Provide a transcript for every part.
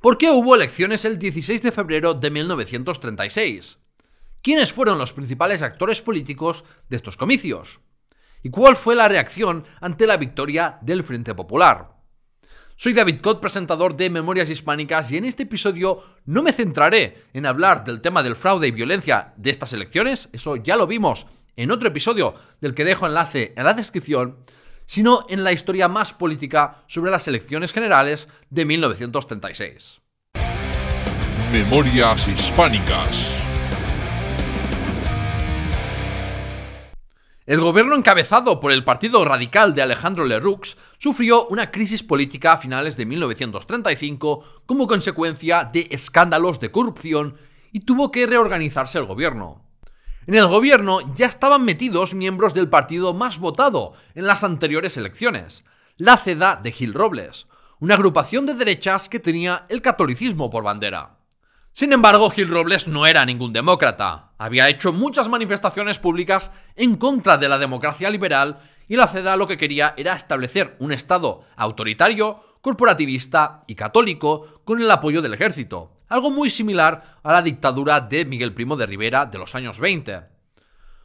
¿Por qué hubo elecciones el 16 de febrero de 1936. ¿Quiénes fueron los principales actores políticos de estos comicios? ¿Y cuál fue la reacción ante la victoria del Frente Popular? Soy David Cot, presentador de Memorias Hispánicas, y en este episodio no me centraré en hablar del tema del fraude y violencia de estas elecciones, eso ya lo vimos en otro episodio del que dejo enlace en la descripción, sino en la historia más política sobre las elecciones generales de 1936. Memorias hispánicas. El gobierno encabezado por el Partido Radical de Alejandro Leroux sufrió una crisis política a finales de 1935 como consecuencia de escándalos de corrupción y tuvo que reorganizarse el gobierno. En el gobierno ya estaban metidos miembros del partido más votado en las anteriores elecciones, la CEDA de Gil Robles, una agrupación de derechas que tenía el catolicismo por bandera. Sin embargo, Gil Robles no era ningún demócrata. Había hecho muchas manifestaciones públicas en contra de la democracia liberal y la CEDA lo que quería era establecer un Estado autoritario corporativista y católico con el apoyo del ejército, algo muy similar a la dictadura de Miguel Primo de Rivera de los años 20.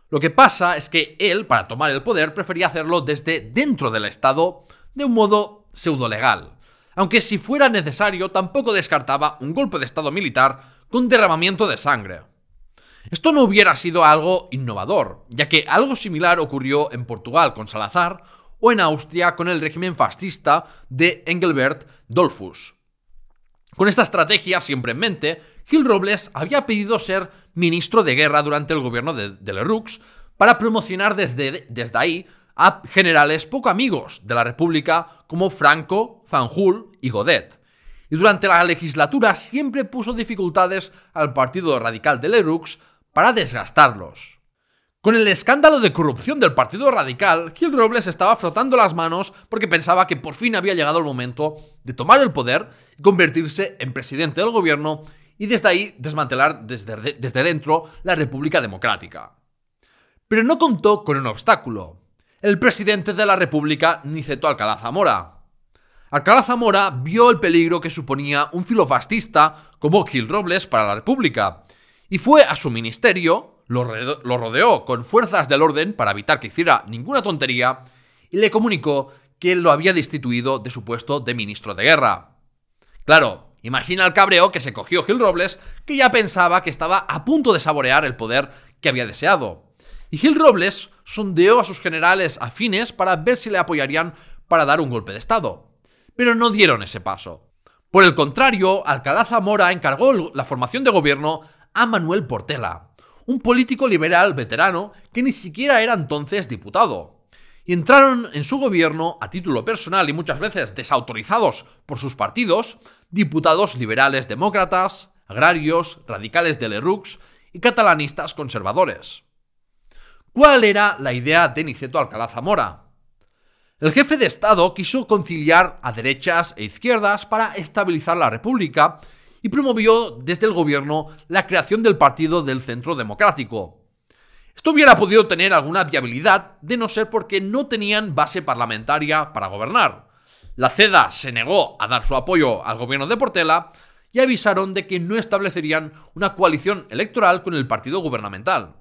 Lo que pasa es que él, para tomar el poder, prefería hacerlo desde dentro del Estado, de un modo pseudo legal, Aunque si fuera necesario, tampoco descartaba un golpe de Estado militar con derramamiento de sangre. Esto no hubiera sido algo innovador, ya que algo similar ocurrió en Portugal con Salazar o en Austria con el régimen fascista de Engelbert Dollfuss. Con esta estrategia siempre en mente, Gil Robles había pedido ser ministro de guerra durante el gobierno de, Leroux para promocionar desde, desde ahí a generales poco amigos de la República como Franco, Fanjul y Godet. Y durante la legislatura siempre puso dificultades al Partido Radical de Leroux para desgastarlos. Con el escándalo de corrupción del Partido Radical, Gil Robles estaba frotando las manos porque pensaba que por fin había llegado el momento de tomar el poder convertirse en presidente del gobierno y desde ahí desmantelar desde, desde dentro la República Democrática. Pero no contó con un obstáculo. El presidente de la República, Niceto Alcalá Zamora. Alcalá Zamora vio el peligro que suponía un filofascista como Gil Robles para la República y fue a su ministerio, lo, rodeó con fuerzas del orden para evitar que hiciera ninguna tontería y le comunicó que lo había destituido de su puesto de ministro de guerra. Claro, imagina el cabreo que se cogió Gil Robles, que ya pensaba que estaba a punto de saborear el poder que había deseado. Y Gil Robles sondeó a sus generales afines para ver si le apoyarían para dar un golpe de Estado. Pero no dieron ese paso. Por el contrario, Alcalá Zamora encargó la formación de gobierno a Manuel Portela, un político liberal veterano que ni siquiera era entonces diputado. Y entraron en su gobierno, a título personal y muchas veces desautorizados por sus partidos, diputados liberales demócratas, agrarios, radicales de Lerux y catalanistas conservadores. ¿Cuál era la idea de Niceto Alcalá Zamora? El jefe de Estado quiso conciliar a derechas e izquierdas para estabilizar la República y promovió desde el gobierno la creación del Partido del Centro Democrático. Esto hubiera podido tener alguna viabilidad de no ser porque no tenían base parlamentaria para gobernar. La CEDA se negó a dar su apoyo al gobierno de Portela y avisaron de que no establecerían una coalición electoral con el partido gubernamental.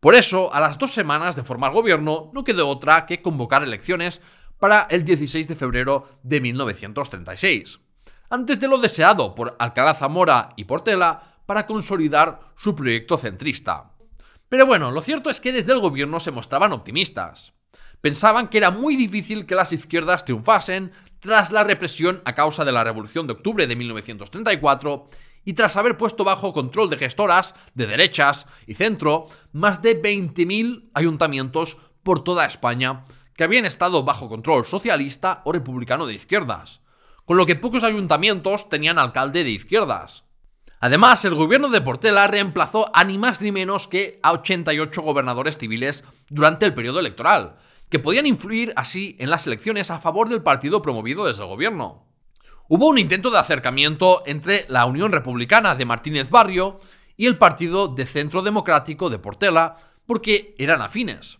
Por eso, a las dos semanas de formar gobierno, no quedó otra que convocar elecciones para el 16 de febrero de 1936 antes de lo deseado por Alcalá Zamora y Portela para consolidar su proyecto centrista. Pero bueno, lo cierto es que desde el gobierno se mostraban optimistas. Pensaban que era muy difícil que las izquierdas triunfasen tras la represión a causa de la Revolución de Octubre de 1934 y tras haber puesto bajo control de gestoras de derechas y centro más de 20.000 ayuntamientos por toda España que habían estado bajo control socialista o republicano de izquierdas, con lo que pocos ayuntamientos tenían alcalde de izquierdas. Además, el gobierno de Portela reemplazó a ni más ni menos que a 88 gobernadores civiles durante el periodo electoral, que podían influir así en las elecciones a favor del partido promovido desde el gobierno. Hubo un intento de acercamiento entre la Unión Republicana de Martínez Barrio y el Partido de Centro Democrático de Portela, porque eran afines.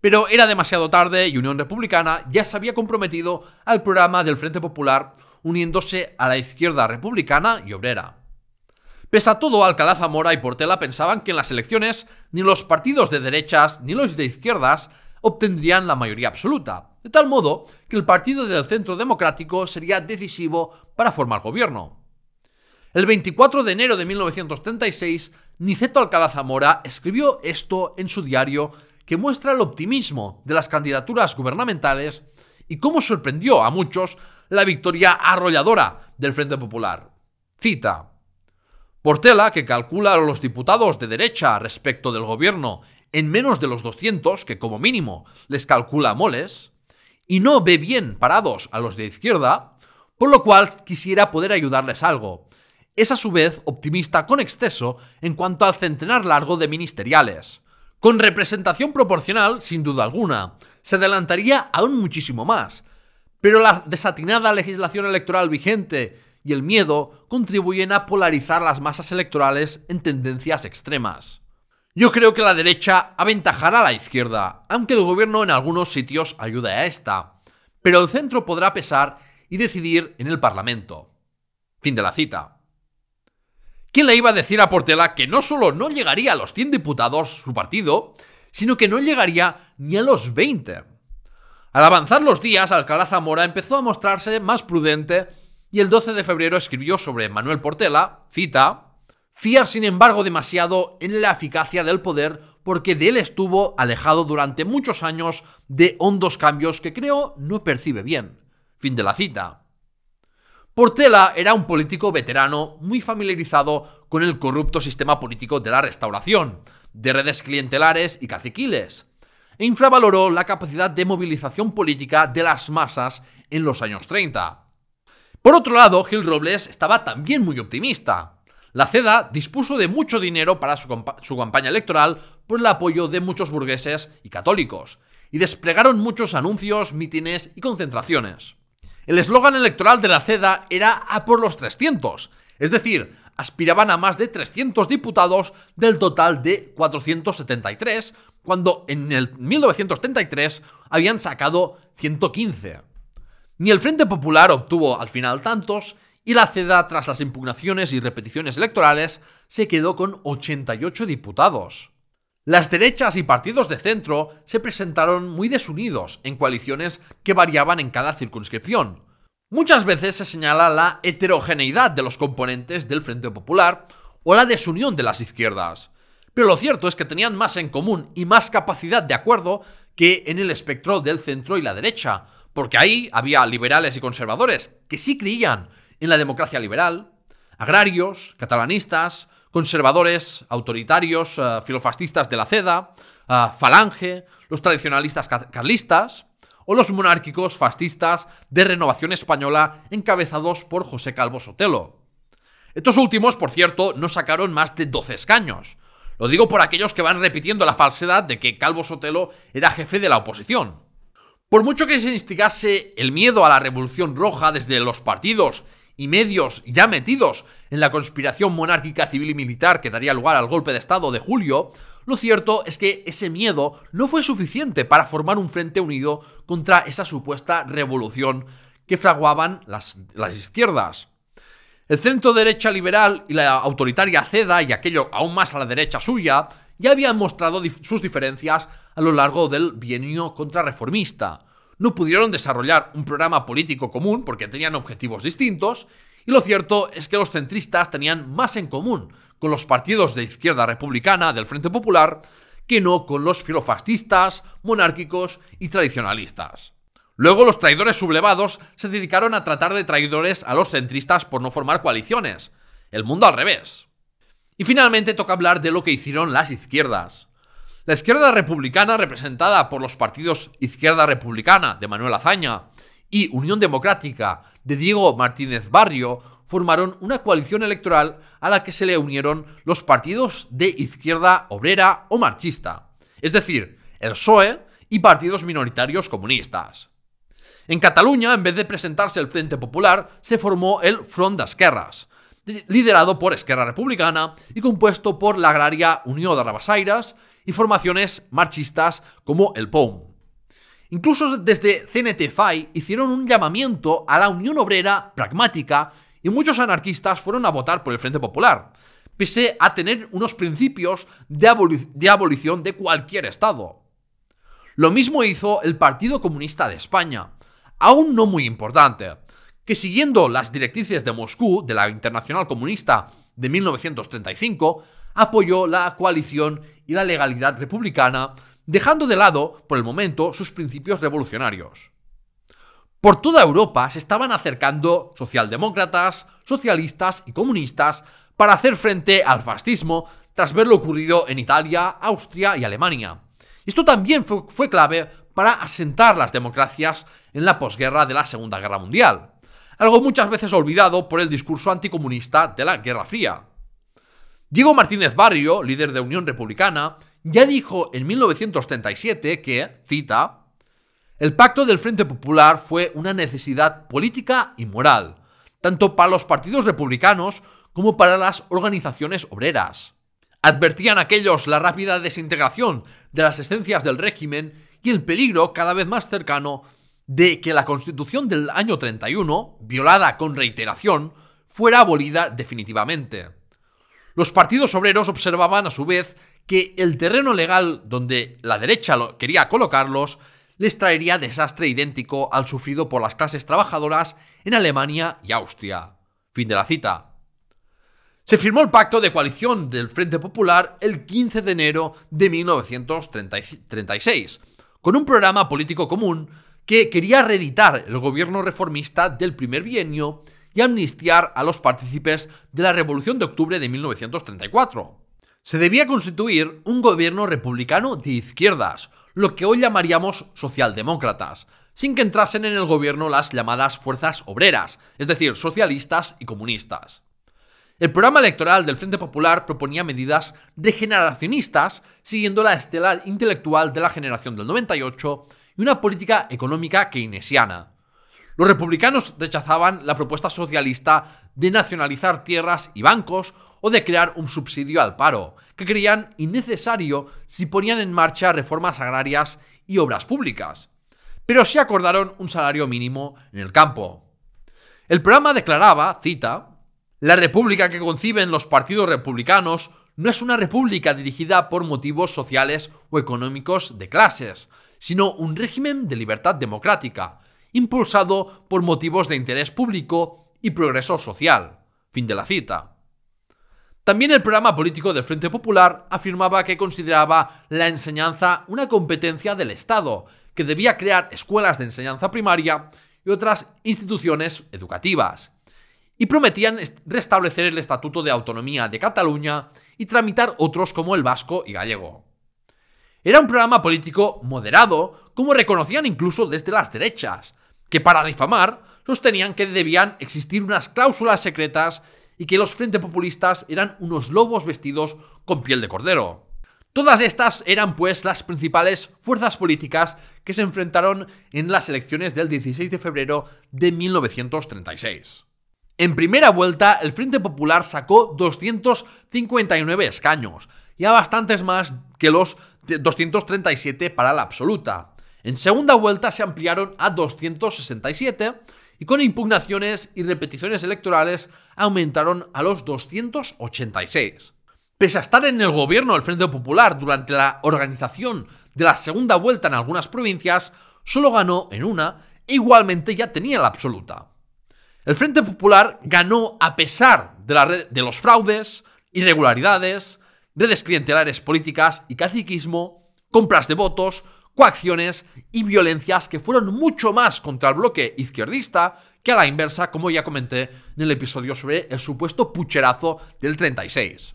Pero era demasiado tarde y Unión Republicana ya se había comprometido al programa del Frente Popular uniéndose a la izquierda republicana y obrera. Pese a todo, Alcalá Zamora y Portela pensaban que en las elecciones ni los partidos de derechas ni los de izquierdas obtendrían la mayoría absoluta, de tal modo que el partido del Centro Democrático sería decisivo para formar gobierno. El 24 de enero de 1936, Niceto Alcalá Zamora escribió esto en su diario que muestra el optimismo de las candidaturas gubernamentales y cómo sorprendió a muchos la victoria arrolladora del Frente Popular. Cita. Portela, que calcula a los diputados de derecha respecto del gobierno en menos de los 200 que como mínimo les calcula Moles, y no ve bien parados a los de izquierda, por lo cual quisiera poder ayudarles algo. Es a su vez optimista con exceso en cuanto al centenar largo de ministeriales. Con representación proporcional, sin duda alguna, se adelantaría aún muchísimo más, pero la desatinada legislación electoral vigente y el miedo contribuyen a polarizar las masas electorales en tendencias extremas. Yo creo que la derecha aventajará a la izquierda, aunque el gobierno en algunos sitios ayude a esta, pero el centro podrá pesar y decidir en el Parlamento. Fin de la cita. ¿Quién le iba a decir a Portela que no solo no llegaría a los 100 diputados su partido, sino que no llegaría ni a los 20? Al avanzar los días, Alcalá Zamora empezó a mostrarse más prudente y el 12 de febrero escribió sobre Manuel Portela, cita, Fía sin embargo demasiado en la eficacia del poder porque de él estuvo alejado durante muchos años de hondos cambios que creo no percibe bien. Fin de la cita. Portela era un político veterano muy familiarizado con el corrupto sistema político de la restauración, de redes clientelares y caciquiles e infravaloró la capacidad de movilización política de las masas en los años 30. Por otro lado, Gil Robles estaba también muy optimista. La CEDA dispuso de mucho dinero para su, campaña electoral por el apoyo de muchos burgueses y católicos, y desplegaron muchos anuncios, mítines y concentraciones. El eslogan electoral de la CEDA era a por los 300, es decir, aspiraban a más de 300 diputados del total de 473, cuando en el 1933 habían sacado 115. Ni el Frente Popular obtuvo al final tantos y la CEDA, tras las impugnaciones y repeticiones electorales, se quedó con 88 diputados. Las derechas y partidos de centro se presentaron muy desunidos en coaliciones que variaban en cada circunscripción, Muchas veces se señala la heterogeneidad de los componentes del Frente Popular o la desunión de las izquierdas. Pero lo cierto es que tenían más en común y más capacidad de acuerdo que en el espectro del centro y la derecha, porque ahí había liberales y conservadores que sí creían en la democracia liberal, agrarios, catalanistas, conservadores, autoritarios, eh, filofascistas de la CEDA, eh, falange, los tradicionalistas carlistas, o los monárquicos fascistas de renovación española encabezados por José Calvo Sotelo. Estos últimos, por cierto, no sacaron más de 12 escaños. Lo digo por aquellos que van repitiendo la falsedad de que Calvo Sotelo era jefe de la oposición. Por mucho que se instigase el miedo a la Revolución Roja desde los partidos y medios ya metidos en la conspiración monárquica civil y militar que daría lugar al golpe de Estado de julio, lo cierto es que ese miedo no fue suficiente para formar un frente unido contra esa supuesta revolución que fraguaban las, izquierdas. El centro derecha liberal y la autoritaria CEDA y aquello aún más a la derecha suya ya habían mostrado sus diferencias a lo largo del bienio contrarreformista no pudieron desarrollar un programa político común porque tenían objetivos distintos, y lo cierto es que los centristas tenían más en común con los partidos de izquierda republicana del Frente Popular que no con los filofascistas, monárquicos y tradicionalistas. Luego los traidores sublevados se dedicaron a tratar de traidores a los centristas por no formar coaliciones. El mundo al revés. Y finalmente toca hablar de lo que hicieron las izquierdas. La izquierda republicana, representada por los partidos Izquierda Republicana de Manuel Azaña y Unión Democrática de Diego Martínez Barrio, formaron una coalición electoral a la que se le unieron los partidos de izquierda obrera o marxista, es decir, el PSOE y partidos minoritarios comunistas. En Cataluña, en vez de presentarse el Frente Popular, se formó el Front Guerras, liderado por Esquerra Republicana y compuesto por la agraria Unión de Rabasaires y formaciones marchistas como el POM. Incluso desde CNTFI hicieron un llamamiento a la Unión Obrera pragmática y muchos anarquistas fueron a votar por el Frente Popular, pese a tener unos principios de abolición de cualquier Estado. Lo mismo hizo el Partido Comunista de España, aún no muy importante, que siguiendo las directrices de Moscú de la Internacional Comunista de 1935, apoyó la coalición y la legalidad republicana, dejando de lado, por el momento, sus principios revolucionarios. Por toda Europa se estaban acercando socialdemócratas, socialistas y comunistas para hacer frente al fascismo tras ver lo ocurrido en Italia, Austria y Alemania. Esto también fue, fue, clave para asentar las democracias en la posguerra de la Segunda Guerra Mundial, algo muchas veces olvidado por el discurso anticomunista de la Guerra Fría. Diego Martínez Barrio, líder de Unión Republicana, ya dijo en 1937 que, cita, el pacto del Frente Popular fue una necesidad política y moral, tanto para los partidos republicanos como para las organizaciones obreras. Advertían aquellos la rápida desintegración de las esencias del régimen y el peligro cada vez más cercano de que la Constitución del año 31, violada con reiteración, fuera abolida definitivamente. Los partidos obreros observaban a su vez que el terreno legal donde la derecha quería colocarlos les traería desastre idéntico al sufrido por las clases trabajadoras en Alemania y Austria. Fin de la cita. Se firmó el pacto de coalición del Frente Popular el 15 de enero de 1936, con un programa político común que quería reeditar el gobierno reformista del primer bienio y amnistiar a los partícipes de la Revolución de Octubre de 1934. Se debía constituir un gobierno republicano de izquierdas, lo que hoy llamaríamos socialdemócratas, sin que entrasen en el gobierno las llamadas fuerzas obreras, es decir, socialistas y comunistas. El programa electoral del Frente Popular proponía medidas degeneracionistas, siguiendo la estela intelectual de la generación del 98 y una política económica keynesiana. Los republicanos rechazaban la propuesta socialista de nacionalizar tierras y bancos o de crear un subsidio al paro, que creían innecesario si ponían en marcha reformas agrarias y obras públicas. Pero sí acordaron un salario mínimo en el campo. El programa declaraba, cita, la república que conciben los partidos republicanos no es una república dirigida por motivos sociales o económicos de clases, sino un régimen de libertad democrática, impulsado por motivos de interés público y progreso social. Fin de la cita. También el programa político del Frente Popular afirmaba que consideraba la enseñanza una competencia del Estado, que debía crear escuelas de enseñanza primaria y otras instituciones educativas. Y prometían restablecer el Estatuto de Autonomía de Cataluña y tramitar otros como el vasco y gallego. Era un programa político moderado, como reconocían incluso desde las derechas, que para difamar sostenían que debían existir unas cláusulas secretas y que los frente populistas eran unos lobos vestidos con piel de cordero. Todas estas eran pues las principales fuerzas políticas que se enfrentaron en las elecciones del 16 de febrero de 1936. En primera vuelta, el Frente Popular sacó 259 escaños, ya bastantes más que los 237 para la absoluta. En segunda vuelta se ampliaron a 267 y con impugnaciones y repeticiones electorales aumentaron a los 286. Pese a estar en el gobierno del Frente Popular durante la organización de la segunda vuelta en algunas provincias, solo ganó en una e igualmente ya tenía la absoluta. El Frente Popular ganó a pesar de, la de los fraudes, irregularidades, redes clientelares políticas y caciquismo, compras de votos, coacciones y violencias que fueron mucho más contra el bloque izquierdista que a la inversa, como ya comenté en el episodio sobre el supuesto pucherazo del 36.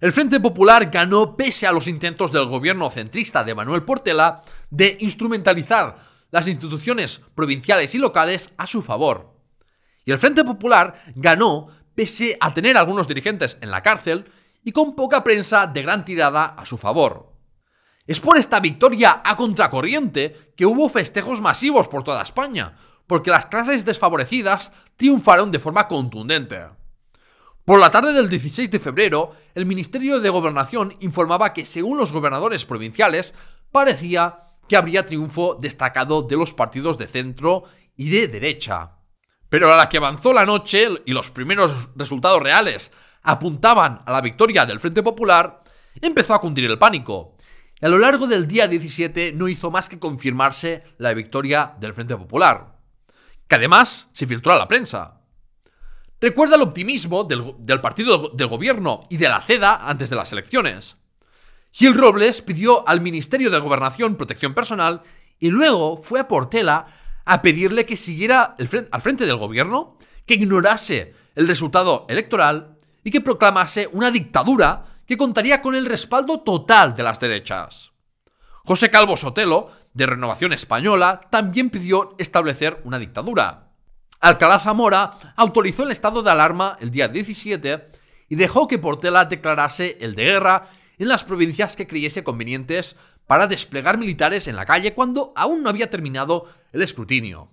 El Frente Popular ganó pese a los intentos del gobierno centrista de Manuel Portela de instrumentalizar las instituciones provinciales y locales a su favor. Y el Frente Popular ganó pese a tener algunos dirigentes en la cárcel y con poca prensa de gran tirada a su favor. Es por esta victoria a contracorriente que hubo festejos masivos por toda España, porque las clases desfavorecidas triunfaron de forma contundente. Por la tarde del 16 de febrero, el Ministerio de Gobernación informaba que, según los gobernadores provinciales, parecía que habría triunfo destacado de los partidos de centro y de derecha. Pero a la que avanzó la noche y los primeros resultados reales apuntaban a la victoria del Frente Popular, empezó a cundir el pánico a lo largo del día 17 no hizo más que confirmarse la victoria del Frente Popular, que además se filtró a la prensa. Recuerda el optimismo del, partido del gobierno y de la CEDA antes de las elecciones. Gil Robles pidió al Ministerio de Gobernación Protección Personal y luego fue a Portela a pedirle que siguiera al frente del gobierno, que ignorase el resultado electoral y que proclamase una dictadura que contaría con el respaldo total de las derechas. José Calvo Sotelo, de Renovación Española, también pidió establecer una dictadura. Alcalá Zamora autorizó el estado de alarma el día 17 y dejó que Portela declarase el de guerra en las provincias que creyese convenientes para desplegar militares en la calle cuando aún no había terminado el escrutinio.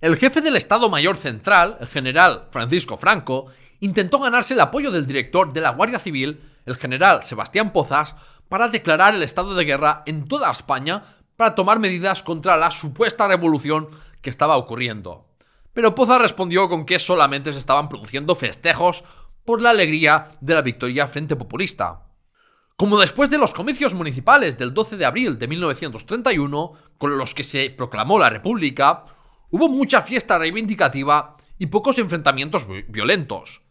El jefe del Estado Mayor Central, el general Francisco Franco, intentó ganarse el apoyo del director de la Guardia Civil el general Sebastián Pozas para declarar el estado de guerra en toda España para tomar medidas contra la supuesta revolución que estaba ocurriendo. Pero Pozas respondió con que solamente se estaban produciendo festejos por la alegría de la victoria frente populista. Como después de los comicios municipales del 12 de abril de 1931, con los que se proclamó la República, hubo mucha fiesta reivindicativa y pocos enfrentamientos violentos.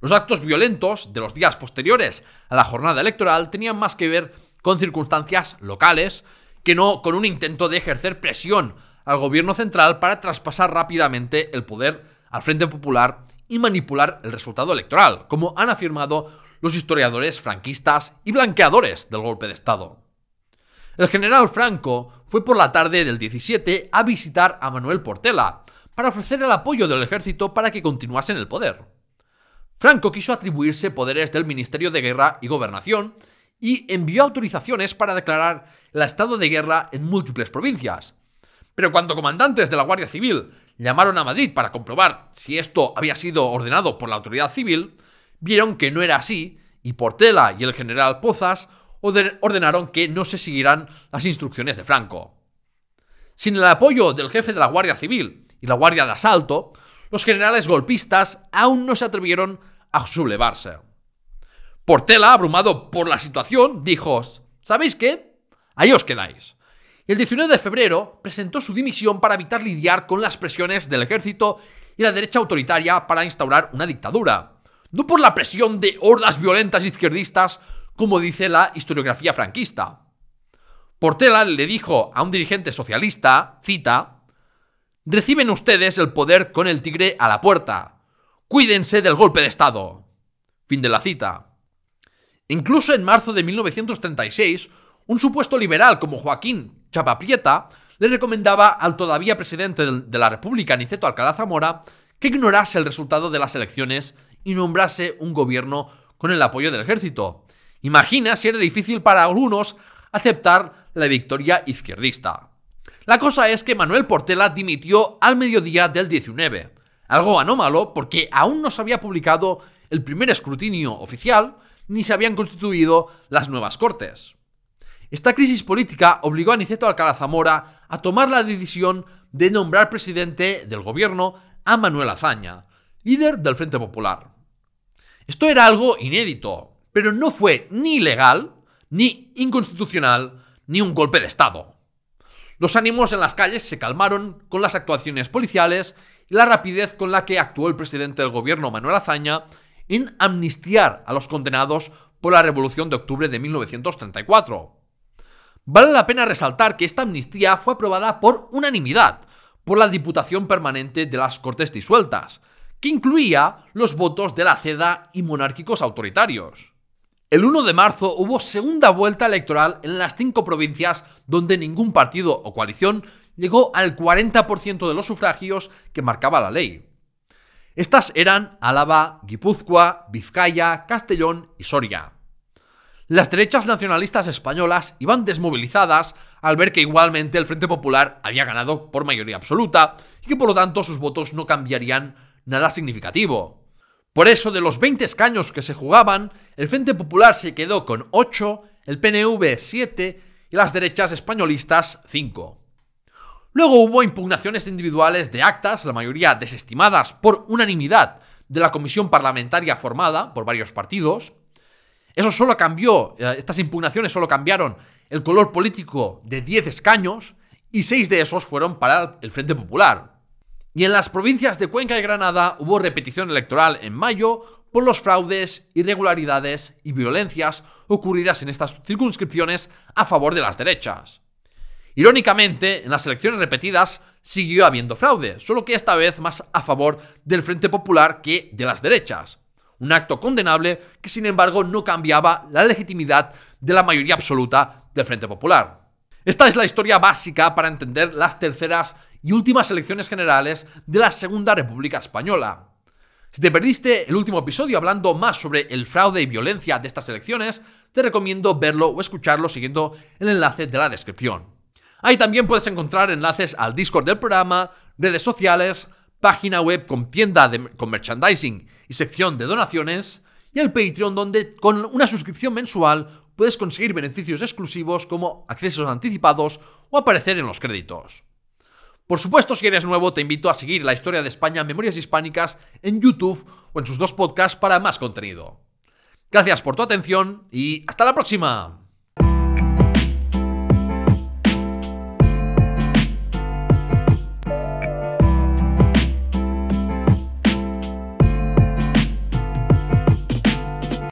Los actos violentos de los días posteriores a la jornada electoral tenían más que ver con circunstancias locales que no con un intento de ejercer presión al gobierno central para traspasar rápidamente el poder al Frente Popular y manipular el resultado electoral, como han afirmado los historiadores franquistas y blanqueadores del golpe de Estado. El general Franco fue por la tarde del 17 a visitar a Manuel Portela para ofrecer el apoyo del ejército para que continuase en el poder. Franco quiso atribuirse poderes del Ministerio de Guerra y Gobernación y envió autorizaciones para declarar el estado de guerra en múltiples provincias. Pero cuando comandantes de la Guardia Civil llamaron a Madrid para comprobar si esto había sido ordenado por la autoridad civil, vieron que no era así y Portela y el general Pozas ordenaron que no se siguieran las instrucciones de Franco. Sin el apoyo del jefe de la Guardia Civil y la Guardia de Asalto, los generales golpistas aún no se atrevieron a sublevarse. Portela, abrumado por la situación, dijo, ¿sabéis qué? Ahí os quedáis. El 19 de febrero presentó su dimisión para evitar lidiar con las presiones del ejército y la derecha autoritaria para instaurar una dictadura. No por la presión de hordas violentas izquierdistas, como dice la historiografía franquista. Portela le dijo a un dirigente socialista, cita, reciben ustedes el poder con el tigre a la puerta, Cuídense del golpe de Estado. Fin de la cita. Incluso en marzo de 1936, un supuesto liberal como Joaquín Chapaprieta le recomendaba al todavía presidente de la República, Niceto Alcalá Zamora, que ignorase el resultado de las elecciones y nombrase un gobierno con el apoyo del ejército. Imagina si era difícil para algunos aceptar la victoria izquierdista. La cosa es que Manuel Portela dimitió al mediodía del 19, algo anómalo porque aún no se había publicado el primer escrutinio oficial ni se habían constituido las nuevas cortes. Esta crisis política obligó a Niceto Alcalá Zamora a tomar la decisión de nombrar presidente del gobierno a Manuel Azaña, líder del Frente Popular. Esto era algo inédito, pero no fue ni legal, ni inconstitucional, ni un golpe de Estado. Los ánimos en las calles se calmaron con las actuaciones policiales la rapidez con la que actuó el presidente del gobierno, Manuel Azaña, en amnistiar a los condenados por la Revolución de Octubre de 1934. Vale la pena resaltar que esta amnistía fue aprobada por unanimidad por la Diputación Permanente de las Cortes disueltas, que incluía los votos de la CEDA y monárquicos autoritarios. El 1 de marzo hubo segunda vuelta electoral en las cinco provincias donde ningún partido o coalición llegó al 40% de los sufragios que marcaba la ley. Estas eran Álava, Guipúzcoa, Vizcaya, Castellón y Soria. Las derechas nacionalistas españolas iban desmovilizadas al ver que igualmente el Frente Popular había ganado por mayoría absoluta y que por lo tanto sus votos no cambiarían nada significativo. Por eso, de los 20 escaños que se jugaban, el Frente Popular se quedó con 8, el PNV 7 y las derechas españolistas 5. Luego hubo impugnaciones individuales de actas, la mayoría desestimadas por unanimidad de la comisión parlamentaria formada por varios partidos. Eso solo cambió, eh, estas impugnaciones solo cambiaron el color político de 10 escaños y 6 de esos fueron para el Frente Popular, y en las provincias de Cuenca y Granada hubo repetición electoral en mayo por los fraudes, irregularidades y violencias ocurridas en estas circunscripciones a favor de las derechas. Irónicamente, en las elecciones repetidas siguió habiendo fraude, solo que esta vez más a favor del Frente Popular que de las derechas. Un acto condenable que sin embargo no cambiaba la legitimidad de la mayoría absoluta del Frente Popular. Esta es la historia básica para entender las terceras y últimas elecciones generales de la Segunda República Española. Si te perdiste el último episodio hablando más sobre el fraude y violencia de estas elecciones, te recomiendo verlo o escucharlo siguiendo el enlace de la descripción. Ahí también puedes encontrar enlaces al Discord del programa, redes sociales, página web con tienda con merchandising y sección de donaciones, y el Patreon donde con una suscripción mensual puedes conseguir beneficios exclusivos como accesos anticipados o aparecer en los créditos. Por supuesto, si eres nuevo, te invito a seguir la historia de España Memorias Hispánicas en YouTube o en sus dos podcasts para más contenido. Gracias por tu atención y hasta la próxima.